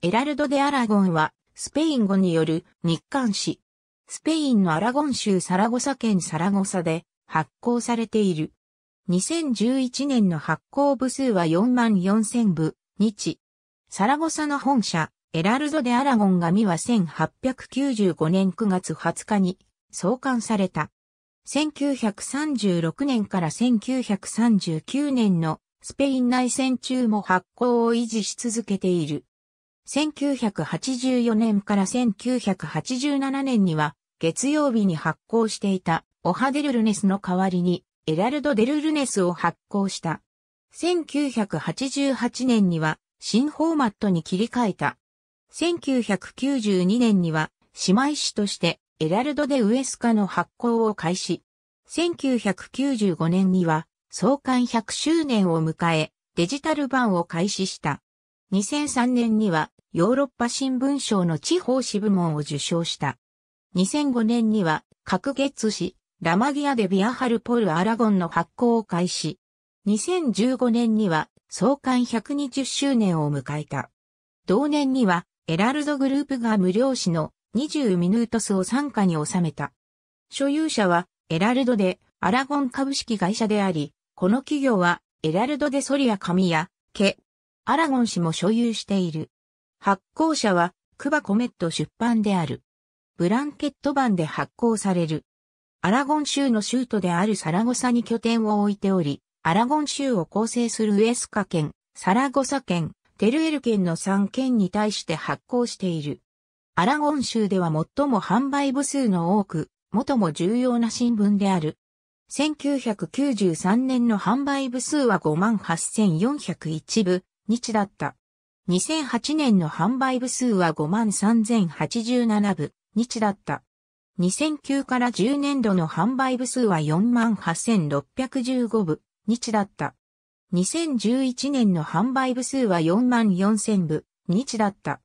エラルド・デ・アラゴンは、スペイン語による日刊誌。スペインのアラゴン州サラゴサ県サラゴサで発行されている。2011年の発行部数は4万4000部、日。サラゴサの本社、エラルド・デ・アラゴン紙は1895年9月20日に創刊された。1936年から1939年のスペイン内戦中も発行を維持し続けている。1984年から1987年には、月曜日に発行していた、オハデルルネスの代わりに、エラルド・デルルネスを発行した。1988年には、新フォーマットに切り替えた。1992年には、姉妹誌として、エラルド・デ・ウエスカの発行を開始。1995年には、創刊100周年を迎え、デジタル版を開始した。2003年には、ヨーロッパ新聞賞の地方支部門を受賞した。2005年には、各月誌、ラマギアでビアハルポル・アラゴンの発行を開始。2015年には、創刊120周年を迎えた。同年には、エラルドグループが無料紙の20ミヌートスを参加に収めた。所有者は、エラルドで、アラゴン株式会社であり、この企業は、エラルドでソリアミや、ケ、アラゴン氏も所有している。発行者は、クバコメット出版である。ブランケット版で発行される。アラゴン州の州都であるサラゴサに拠点を置いており、アラゴン州を構成するウエスカ県、サラゴサ県、テルエル県の3県に対して発行している。アラゴン州では最も販売部数の多く、最も重要な新聞である。1993年の販売部数は58,401部、日だった。2008年の販売部数は53,087部、日だった。2009から10年度の販売部数は48,615部、日だった。2011年の販売部数は44,000部、日だった。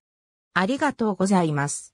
ありがとうございます。